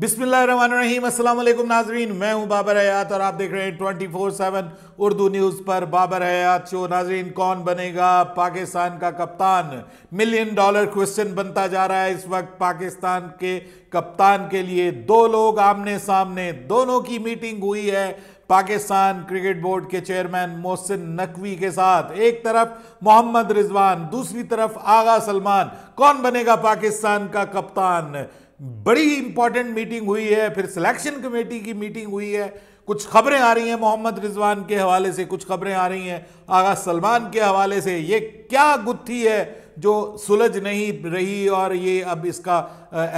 बिस्मिल्लाम असलम नाजरीन मैं हूं बाबर हयात और आप देख रहे हैं twenty four seven Urdu news पर बाबर हयात शो नाजरीन कौन बनेगा पाकिस्तान का कप्तान मिलियन डॉलर क्वेश्चन बनता जा रहा है इस वक्त पाकिस्तान के कप्तान के लिए दो लोग आमने सामने दोनों की मीटिंग हुई है पाकिस्तान क्रिकेट बोर्ड के चेयरमैन मोहसिन नकवी के साथ एक तरफ मोहम्मद रिजवान दूसरी तरफ आगा सलमान कौन बनेगा पाकिस्तान का कप्तान बड़ी इंपॉर्टेंट मीटिंग हुई है फिर सिलेक्शन कमेटी की मीटिंग हुई है कुछ खबरें आ रही हैं मोहम्मद रिजवान के हवाले से कुछ खबरें आ रही हैं आगा सलमान के हवाले से ये क्या गुत्थी है जो सुलझ नहीं रही और ये अब इसका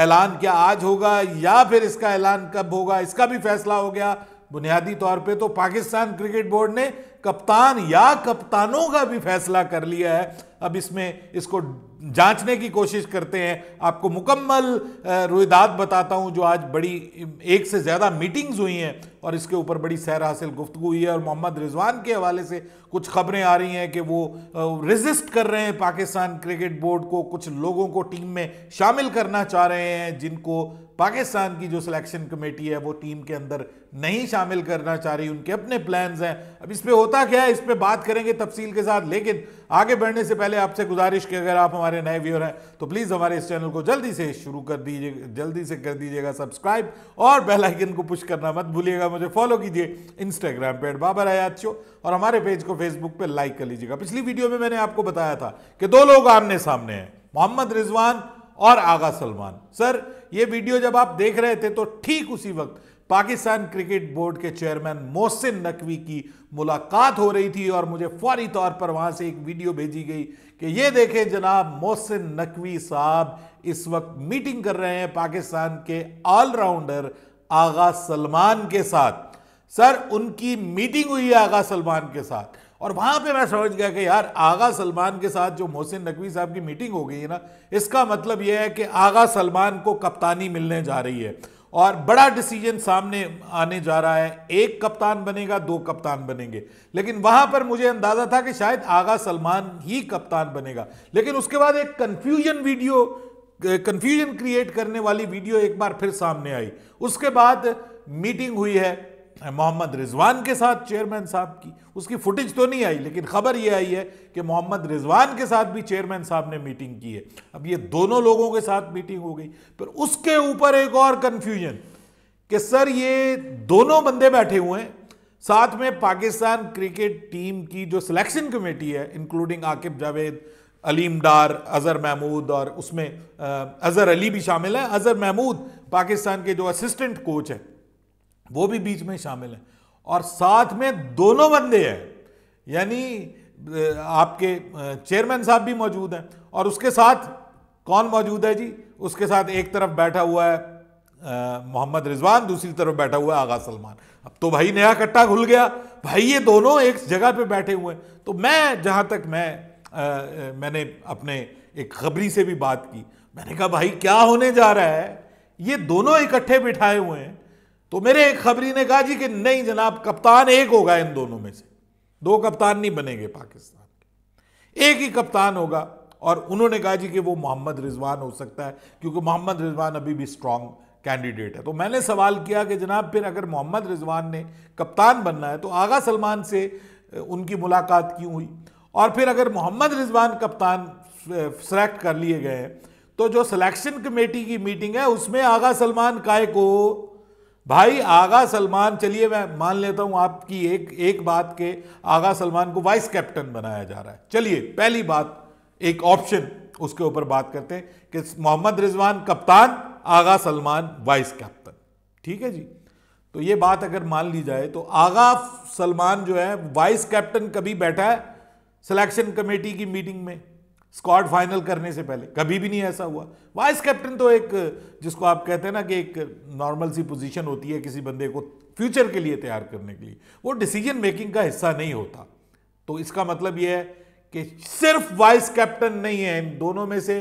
ऐलान क्या आज होगा या फिर इसका ऐलान कब होगा इसका भी फैसला हो गया बुनियादी तौर पे तो पाकिस्तान क्रिकेट बोर्ड ने कप्तान या कप्तानों का भी फैसला कर लिया है अब इसमें इसको जांचने की कोशिश करते हैं आपको मुकम्मल रुदात बताता हूं जो आज बड़ी एक से ज़्यादा मीटिंग्स हुई हैं और इसके ऊपर बड़ी सैर हासिल गुफ्तु हुई है और मोहम्मद रिजवान के हवाले से कुछ खबरें आ रही हैं कि वो रेजिस्ट कर रहे हैं पाकिस्तान क्रिकेट बोर्ड को कुछ लोगों को टीम में शामिल करना चाह रहे हैं जिनको पाकिस्तान की जो सिलेक्शन कमेटी है वो टीम के अंदर नहीं शामिल करना चाह रही उनके अपने प्लान्स हैं अब इस पर होता क्या है इस पर बात करेंगे तफसील के साथ लेकिन आगे बढ़ने से पहले आपसे गुजारिश की अगर आप हमारे नए व्यूअर हैं तो प्लीज़ हमारे इस चैनल को जल्दी से शुरू कर दीजिए जल्दी से कर दीजिएगा सब्सक्राइब और बेलाइकन को पुश करना मत भूलिएगा मुझे फॉलो कीजिए इंस्टाग्राम पे बाबर हयात शो और हमारे पेज को फेसबुक पर लाइक कर लीजिएगा पिछली वीडियो में मैंने आपको बताया था कि दो लोग आमने सामने हैं मोहम्मद रिजवान और आगा सलमान सर ये वीडियो जब आप देख रहे थे तो ठीक उसी वक्त पाकिस्तान क्रिकेट बोर्ड के चेयरमैन मोहसिन नकवी की मुलाकात हो रही थी और मुझे फौरी तौर पर वहां से एक वीडियो भेजी गई कि ये देखें जनाब मोहसिन नकवी साहब इस वक्त मीटिंग कर रहे हैं पाकिस्तान के ऑलराउंडर आगा सलमान के साथ सर उनकी मीटिंग हुई है आगा सलमान के साथ और वहां पे मैं समझ गया कि यार आगा सलमान के साथ जो मोहसिन नकवी साहब की मीटिंग हो गई है ना इसका मतलब यह है कि आगा सलमान को कप्तानी मिलने जा रही है और बड़ा डिसीजन सामने आने जा रहा है एक कप्तान बनेगा दो कप्तान बनेंगे लेकिन वहां पर मुझे अंदाजा था कि शायद आगा सलमान ही कप्तान बनेगा लेकिन उसके बाद एक कंफ्यूजन वीडियो कंफ्यूजन क्रिएट करने वाली वीडियो एक बार फिर सामने आई उसके बाद मीटिंग हुई है मोहम्मद रिजवान के साथ चेयरमैन साहब की उसकी फुटेज तो नहीं आई लेकिन खबर ये आई है कि मोहम्मद रिजवान के साथ भी चेयरमैन साहब ने मीटिंग की है अब ये दोनों लोगों के साथ मीटिंग हो गई पर उसके ऊपर एक और कन्फ्यूजन कि सर ये दोनों बंदे बैठे हुए हैं साथ में पाकिस्तान क्रिकेट टीम की जो सिलेक्शन कमेटी है इंक्लूडिंग आकिब जावेद अलीम डार अजहर महमूद और उसमें अजहर अली भी शामिल है अजहर महमूद पाकिस्तान के जो असिस्टेंट कोच हैं वो भी बीच में शामिल हैं और साथ में दोनों बंदे हैं यानी आपके चेयरमैन साहब भी मौजूद हैं और उसके साथ कौन मौजूद है जी उसके साथ एक तरफ बैठा हुआ है मोहम्मद रिजवान दूसरी तरफ बैठा हुआ है आगा सलमान अब तो भाई नया कट्टा खुल गया भाई ये दोनों एक जगह पे बैठे हुए हैं तो मैं जहाँ तक मैं आ, मैंने अपने एक खबरी से भी बात की मैंने कहा भाई क्या होने जा रहा है ये दोनों इकट्ठे बिठाए हुए हैं तो मेरे एक खबरी ने कहा जी कि नहीं जनाब कप्तान एक होगा इन दोनों में से दो कप्तान नहीं बनेंगे पाकिस्तान के एक ही कप्तान होगा और उन्होंने कहा जी कि वो मोहम्मद रिजवान हो सकता है क्योंकि मोहम्मद रिजवान अभी भी स्ट्रांग कैंडिडेट है तो मैंने सवाल किया कि जनाब फिर अगर मोहम्मद रिजवान ने कप्तान बनना है तो आगा सलमान से उनकी मुलाकात क्यों हुई और फिर अगर मोहम्मद रिजवान कप्तान सेलेक्ट कर लिए गए तो जो सिलेक्शन कमेटी की मीटिंग है उसमें आगा सलमान काय को भाई आगा सलमान चलिए मैं मान लेता हूं आपकी एक एक बात के आगा सलमान को वाइस कैप्टन बनाया जा रहा है चलिए पहली बात एक ऑप्शन उसके ऊपर बात करते हैं कि मोहम्मद रिजवान कप्तान आगा सलमान वाइस कैप्टन ठीक है जी तो ये बात अगर मान ली जाए तो आगा सलमान जो है वाइस कैप्टन कभी बैठा है सिलेक्शन कमेटी की मीटिंग में स्क्वाड फाइनल करने से पहले कभी भी नहीं ऐसा हुआ वाइस कैप्टन तो एक जिसको आप कहते हैं ना कि एक नॉर्मल सी पोजीशन होती है किसी बंदे को फ्यूचर के लिए तैयार करने के लिए वो डिसीजन मेकिंग का हिस्सा नहीं होता तो इसका मतलब यह है कि सिर्फ वाइस कैप्टन नहीं है इन दोनों में से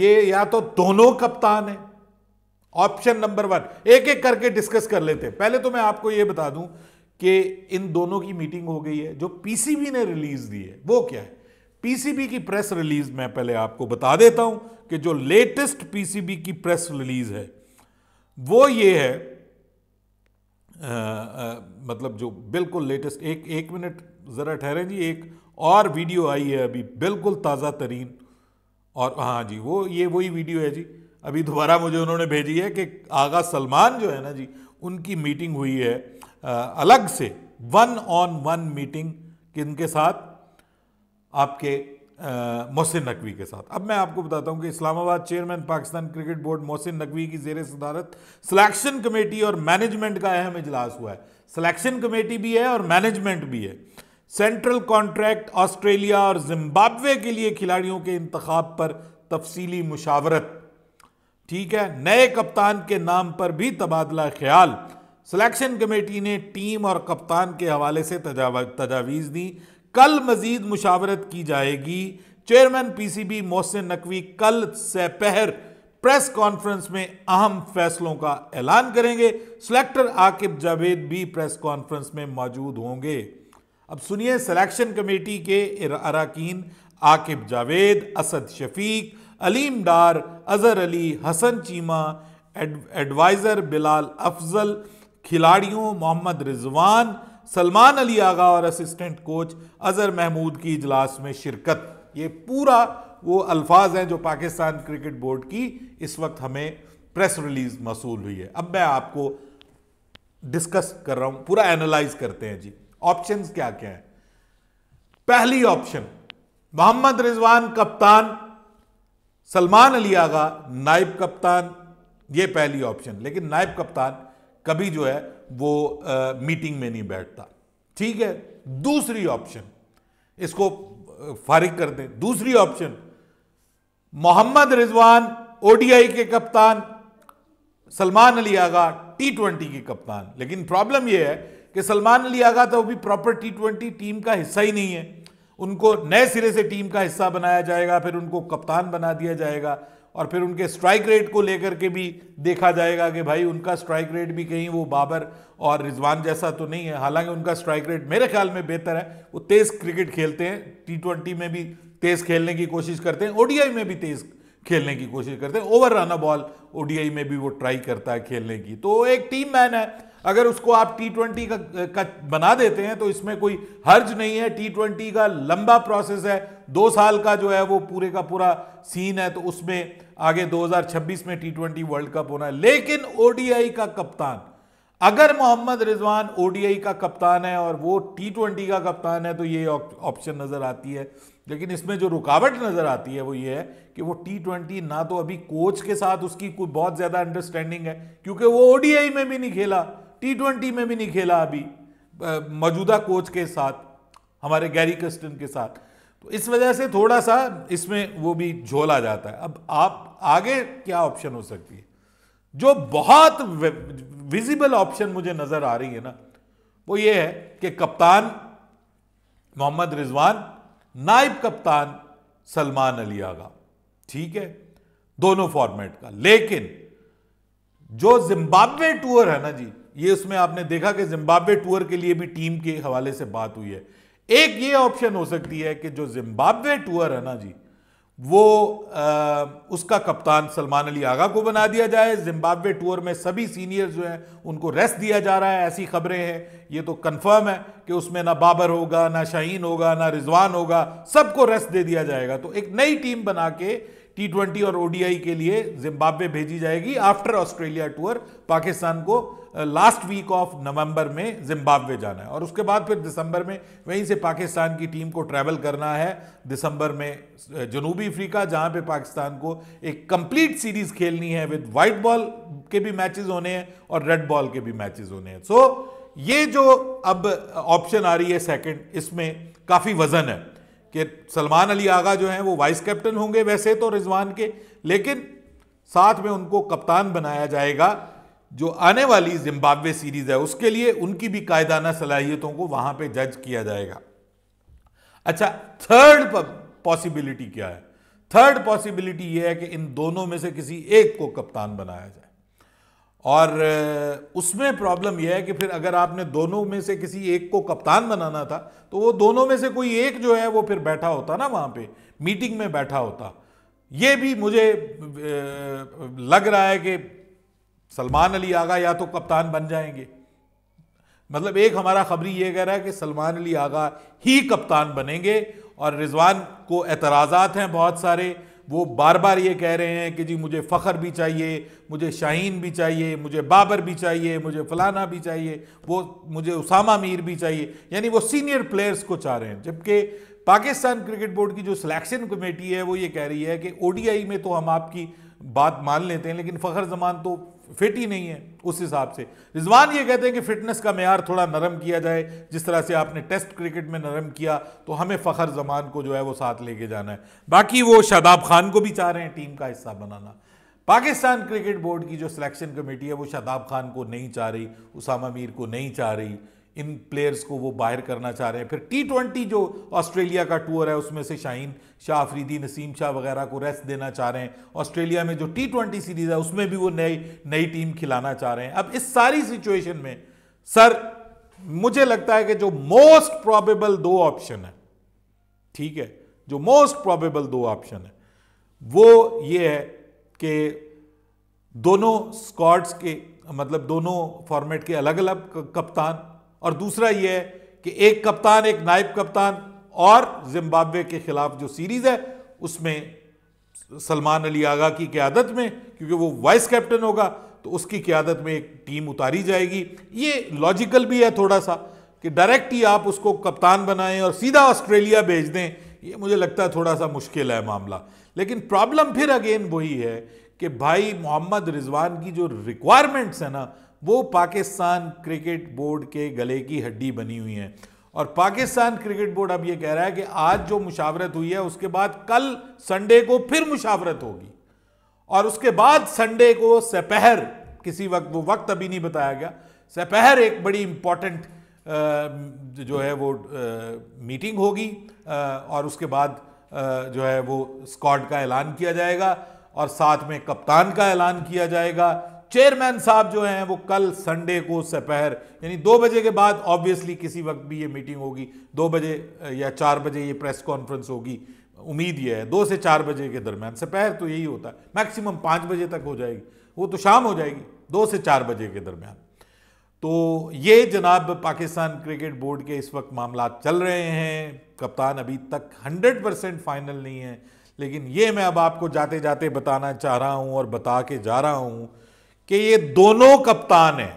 ये या तो दोनों कप्तान है ऑप्शन नंबर वन एक एक करके डिस्कस कर लेते हैं पहले तो मैं आपको ये बता दूं कि इन दोनों की मीटिंग हो गई है जो पीसीबी ने रिलीज दी है वो क्या है पीसीबी की प्रेस रिलीज मैं पहले आपको बता देता हूं कि जो लेटेस्ट पीसीबी की प्रेस रिलीज है वो ये है आ, आ, मतलब जो बिल्कुल लेटेस्ट एक एक मिनट ज़रा ठहरे जी एक और वीडियो आई है अभी बिल्कुल ताज़ा तरीन और हाँ जी वो ये वही वीडियो है जी अभी दोबारा मुझे उन्होंने भेजी है कि आगा सलमान जो है ना जी उनकी मीटिंग हुई है आ, अलग से वन ऑन वन मीटिंग किन के साथ आपके मोहसिन नकवी के साथ अब मैं आपको बताता हूं कि Islamabad chairman Pakistan cricket board Mohsin Naqvi की जेर सदारत सिलेक्शन कमेटी और मैनेजमेंट का अहम इजलास हुआ है सिलेक्शन कमेटी भी है और मैनेजमेंट भी है सेंट्रल कॉन्ट्रैक्ट ऑस्ट्रेलिया और जिम्बाब्वे के लिए खिलाड़ियों के इंतखब पर तफसीली मुशावरत ठीक है नए कप्तान के नाम पर भी तबादला ख्याल सिलेक्शन कमेटी ने टीम और कप्तान के हवाले से तजावीज़ दी कल मजीद मुशावरत की जाएगी चेयरमैन पीसीबी मोहसिन नकवी कल सपहर प्रेस कॉन्फ्रेंस में अहम फैसलों का ऐलान करेंगे सिलेक्टर आकिब जावेद भी प्रेस कॉन्फ्रेंस में मौजूद होंगे अब सुनिए सिलेक्शन कमेटी के अरकान आकिब जावेद असद शफीक अलीम डार अजहर अली हसन चीमा एडवाइज़र बिलाल अफजल खिलाड़ियों मोहम्मद रिजवान सलमान अली आगा और असिस्टेंट कोच अजहर महमूद की इजलास में शिरकत ये पूरा वो अल्फाज हैं जो पाकिस्तान क्रिकेट बोर्ड की इस वक्त हमें प्रेस रिलीज मसूल हुई है अब मैं आपको डिस्कस कर रहा हूं पूरा एनालाइज करते हैं जी ऑप्शन क्या क्या हैं पहली ऑप्शन मोहम्मद रिजवान कप्तान सलमान अली आगा नायब कप्तान ये पहली ऑप्शन लेकिन नायब कप्तान कभी जो है वो आ, मीटिंग में नहीं बैठता ठीक है दूसरी ऑप्शन इसको फारिग कर दें दूसरी ऑप्शन मोहम्मद रिजवान ओडीआई के कप्तान सलमान अली आगा टी ट्वेंटी के कप्तान लेकिन प्रॉब्लम यह है कि सलमान अली आगा तो भी प्रॉपर टी ट्वेंटी टीम का हिस्सा ही नहीं है उनको नए सिरे से टीम का हिस्सा बनाया जाएगा फिर उनको कप्तान बना दिया जाएगा और फिर उनके स्ट्राइक रेट को लेकर के भी देखा जाएगा कि भाई उनका स्ट्राइक रेट भी कहीं वो बाबर और रिजवान जैसा तो नहीं है हालांकि उनका स्ट्राइक रेट मेरे ख्याल में बेहतर है वो तेज़ क्रिकेट खेलते हैं टी ट्वेंटी में भी तेज़ खेलने की कोशिश करते हैं ओडीआई में भी तेज़ खेलने की कोशिश करते हैं ओवर रन बॉल ओडीआई में भी वो ट्राई करता है खेलने की तो एक टीम मैन है अगर उसको आप टी ट्वेंटी का, का बना देते हैं तो इसमें कोई हर्ज नहीं है टी ट्वेंटी का लंबा प्रोसेस है दो साल का जो है वो पूरे का पूरा सीन है तो उसमें आगे 2026 में टी वर्ल्ड कप होना है लेकिन ओडीआई का कप्तान अगर मोहम्मद रिजवान ओडीआई का कप्तान है और वो टी ट्वेंटी का कप्तान है तो ये ऑप्शन नज़र आती है लेकिन इसमें जो रुकावट नज़र आती है वो ये है कि वो टी ट्वेंटी ना तो अभी कोच के साथ उसकी कोई बहुत ज़्यादा अंडरस्टैंडिंग है क्योंकि वो ओडीआई में भी नहीं खेला टी ट्वेंटी में भी नहीं खेला अभी मौजूदा कोच के साथ हमारे गैरी कस्टन के साथ तो इस वजह से थोड़ा सा इसमें वो भी झोल आ जाता है अब आप आगे क्या ऑप्शन हो सकती है जो बहुत विजिबल ऑप्शन मुझे नज़र आ रही है ना वो ये है कि कप्तान मोहम्मद रिजवान नायब कप्तान सलमान अली आगा ठीक है दोनों फॉर्मेट का लेकिन जो जिम्बाब्वे टूर है ना जी ये उसमें आपने देखा कि जिम्बाब्वे टूर के लिए भी टीम के हवाले से बात हुई है एक ये ऑप्शन हो सकती है कि जो जिम्बाब्वे टूर है ना जी वो आ, उसका कप्तान सलमान अली आगा को बना दिया जाए जिम्बाब्वे टूर में सभी सीनियर जो हैं उनको रेस्ट दिया जा रहा है ऐसी खबरें हैं ये तो कंफर्म है कि उसमें ना बाबर होगा ना शाहीन होगा ना रिजवान होगा सबको रेस्ट दे दिया जाएगा तो एक नई टीम बना के टी ट्वेंटी और ओडीआई के लिए जिम्बाब्वे भेजी जाएगी आफ्टर ऑस्ट्रेलिया टूर पाकिस्तान को लास्ट वीक ऑफ नवंबर में जिम्बाब्वे जाना है और उसके बाद फिर दिसंबर में वहीं से पाकिस्तान की टीम को ट्रैवल करना है दिसंबर में uh, जनूबी अफ्रीका जहां पे पाकिस्तान को एक कंप्लीट सीरीज खेलनी है विद वाइट बॉल के भी मैचेस होने हैं और रेड बॉल के भी मैचेस होने हैं सो so, ये जो अब ऑप्शन uh, आ रही है सेकंड इसमें काफ़ी वजन है कि सलमान अली आगा जो हैं वो वाइस कैप्टन होंगे वैसे तो रिजवान के लेकिन साथ में उनको कप्तान बनाया जाएगा जो आने वाली जिम्बाब्वे सीरीज़ है उसके लिए उनकी भी कायदाना सलाहियतों को वहां पे जज किया जाएगा अच्छा थर्ड पॉसिबिलिटी क्या है थर्ड पॉसिबिलिटी ये है कि इन दोनों में से किसी एक को कप्तान बनाया जाए और उसमें प्रॉब्लम यह है कि फिर अगर आपने दोनों में से किसी एक को कप्तान बनाना था तो वो दोनों में से कोई एक जो है वो फिर बैठा होता ना वहाँ पे मीटिंग में बैठा होता ये भी मुझे लग रहा है कि सलमान अली आगा या तो कप्तान बन जाएंगे मतलब एक हमारा खबरी ये कह रहा है कि सलमान अली आगा ही कप्तान बनेंगे और रिजवान को एतराज़ात हैं बहुत सारे वो बार बार ये कह रहे हैं कि जी मुझे फ़खर भी चाहिए मुझे शाहीन भी चाहिए मुझे बाबर भी चाहिए मुझे फलाना भी चाहिए वो मुझे उसामा मीर भी चाहिए यानी वो सीनियर प्लेयर्स को चाह रहे हैं जबकि पाकिस्तान क्रिकेट बोर्ड की जो सिलेक्शन कमेटी है वो ये कह रही है कि ओडीआई में तो हम आपकी बात मान लेते हैं लेकिन फ़खर जमान तो फिट ही नहीं है उस हिसाब से रिजवान ये कहते हैं कि फिटनेस का मैार थोड़ा नरम किया जाए जिस तरह से आपने टेस्ट क्रिकेट में नरम किया तो हमें फ़खर जमान को जो है वो साथ लेके जाना है बाकी वो शादाब खान को भी चाह रहे हैं टीम का हिस्सा बनाना पाकिस्तान क्रिकेट बोर्ड की जो सिलेक्शन कमेटी है वो शादाब खान को नहीं चाह रही उसामा मीर को नहीं चाह रही इन प्लेयर्स को वो बाहर करना चाह रहे हैं फिर टी ट्वेंटी जो ऑस्ट्रेलिया का टूर है उसमें से शाहीन शाह अफरीदी नसीम शाह वगैरह को रेस्ट देना चाह रहे हैं ऑस्ट्रेलिया में जो टी ट्वेंटी सीरीज़ है उसमें भी वो नई नई टीम खिलाना चाह रहे हैं अब इस सारी सिचुएशन में सर मुझे लगता है कि जो मोस्ट प्रॉबेबल दो ऑप्शन है ठीक है जो मोस्ट प्रॉबेबल दो ऑप्शन है वो ये है कि दोनों स्कॉट्स के मतलब दोनों फॉर्मेट के अलग अलग कप्तान और दूसरा यह है कि एक कप्तान एक नायब कप्तान और जिम्बाब्वे के खिलाफ जो सीरीज है उसमें सलमान अली आगा की क्यादत में क्योंकि वो वाइस कैप्टन होगा तो उसकी क्यादत में एक टीम उतारी जाएगी ये लॉजिकल भी है थोड़ा सा कि डायरेक्ट ही आप उसको कप्तान बनाएं और सीधा ऑस्ट्रेलिया भेज दें ये मुझे लगता है थोड़ा सा मुश्किल है मामला लेकिन प्रॉब्लम फिर अगेन वही है कि भाई मोहम्मद रिजवान की जो रिक्वायरमेंट्स है ना वो पाकिस्तान क्रिकेट बोर्ड के गले की हड्डी बनी हुई है और पाकिस्तान क्रिकेट बोर्ड अब ये कह रहा है कि आज जो मुशावरत हुई है उसके बाद कल संडे को फिर मुशावरत होगी और उसके बाद संडे को सपहर किसी वक्त वो वक्त अभी नहीं बताया गया सपहर एक बड़ी इम्पॉर्टेंट जो है वो मीटिंग होगी और उसके बाद जो है वो स्कॉड का ऐलान किया जाएगा और साथ में कप्तान का ऐलान किया जाएगा चेयरमैन साहब जो हैं वो कल संडे को सपहर यानी दो बजे के बाद ऑब्वियसली किसी वक्त भी ये मीटिंग होगी दो बजे या चार बजे ये प्रेस कॉन्फ्रेंस होगी उम्मीद ये है दो से चार बजे के दरमियान सपहर तो यही होता है मैक्सिमम पाँच बजे तक हो जाएगी वो तो शाम हो जाएगी दो से चार बजे के दरमियान तो ये जनाब पाकिस्तान क्रिकेट बोर्ड के इस वक्त मामला चल रहे हैं कप्तान अभी तक हंड्रेड परसेंट फाइनल नहीं है लेकिन ये मैं अब आपको जाते जाते बताना चाह रहा हूँ और बता के जा रहा हूँ कि ये दोनों कप्तान हैं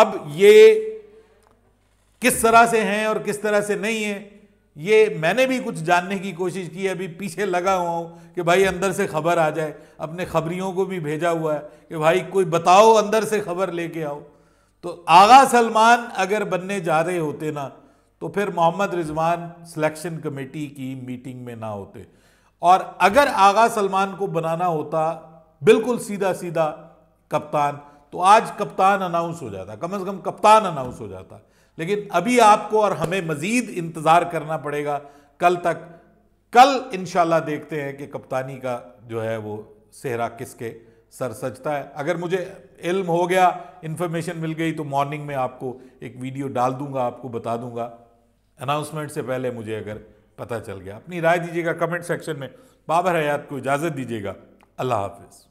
अब ये किस तरह से हैं और किस तरह से नहीं है ये मैंने भी कुछ जानने की कोशिश की अभी पीछे लगा हुआ हूँ कि भाई अंदर से खबर आ जाए अपने खबरियों को भी भेजा हुआ है कि भाई कोई बताओ अंदर से खबर लेके आओ तो आगा सलमान अगर बनने जा रहे होते ना तो फिर मोहम्मद रिजवान सिलेक्शन कमेटी की मीटिंग में ना होते और अगर आगा सलमान को बनाना होता बिल्कुल सीधा सीधा कप्तान तो आज कप्तान अनाउंस हो जाता कम से कम कप्तान अनाउंस हो जाता लेकिन अभी आपको और हमें मजीद इंतज़ार करना पड़ेगा कल तक कल इनशाला देखते हैं कि कप्तानी का जो है वो सेहरा किसके सर सजता है अगर मुझे इल्म हो गया इन्फॉर्मेशन मिल गई तो मॉर्निंग में आपको एक वीडियो डाल दूंगा आपको बता दूंगा अनाउंसमेंट से पहले मुझे अगर पता चल गया अपनी राय दीजिएगा कमेंट सेक्शन में बाबर हयात को इजाज़त दीजिएगा अल्लाह हाफिज़